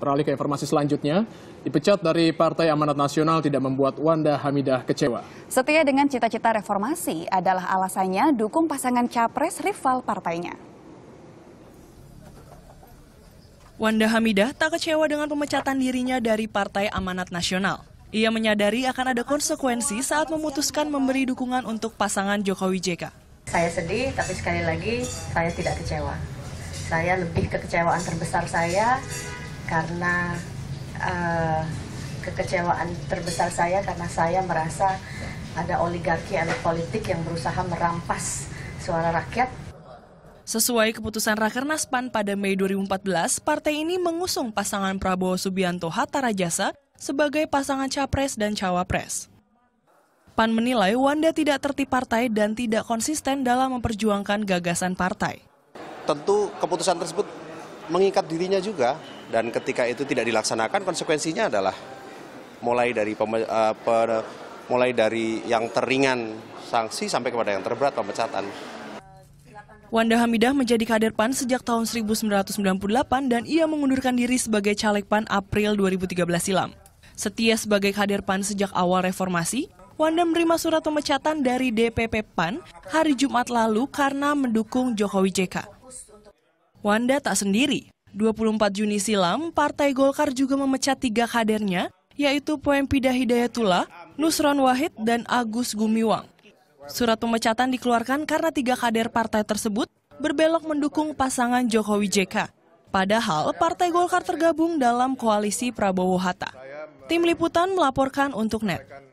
Beralih ke informasi selanjutnya, dipecat dari Partai Amanat Nasional tidak membuat Wanda Hamidah kecewa. Setia dengan cita-cita reformasi adalah alasannya dukung pasangan capres rival partainya. Wanda Hamidah tak kecewa dengan pemecatan dirinya dari Partai Amanat Nasional. Ia menyadari akan ada konsekuensi saat memutuskan memberi dukungan untuk pasangan Jokowi JK. Saya sedih, tapi sekali lagi saya tidak kecewa. Saya lebih kekecewaan terbesar saya karena uh, kekecewaan terbesar saya karena saya merasa ada oligarki elit politik yang berusaha merampas suara rakyat. Sesuai keputusan Rakernas PAN pada Mei 2014, partai ini mengusung pasangan Prabowo Subianto Hatta Rajasa sebagai pasangan capres dan cawapres. PAN menilai Wanda tidak tertib partai dan tidak konsisten dalam memperjuangkan gagasan partai. Tentu keputusan tersebut mengikat dirinya juga dan ketika itu tidak dilaksanakan, konsekuensinya adalah mulai dari pem, uh, eh, pe, mulai dari yang teringan sanksi sampai kepada yang terberat pemecatan. Wanda Hamidah menjadi kader PAN sejak tahun 1998 dan ia mengundurkan diri sebagai caleg PAN April 2013 silam. Setia sebagai kader PAN sejak awal reformasi, Wanda menerima surat pemecatan dari DPP PAN hari Jumat lalu karena mendukung Jokowi JK. Wanda tak sendiri. 24 Juni silam, Partai Golkar juga memecat tiga kadernya, yaitu Poempida Hidayatullah, Nusron Wahid, dan Agus Gumiwang. Surat pemecatan dikeluarkan karena tiga kader partai tersebut berbelok mendukung pasangan Jokowi JK. Padahal Partai Golkar tergabung dalam koalisi Prabowo-Hatta. Tim Liputan melaporkan untuk NET.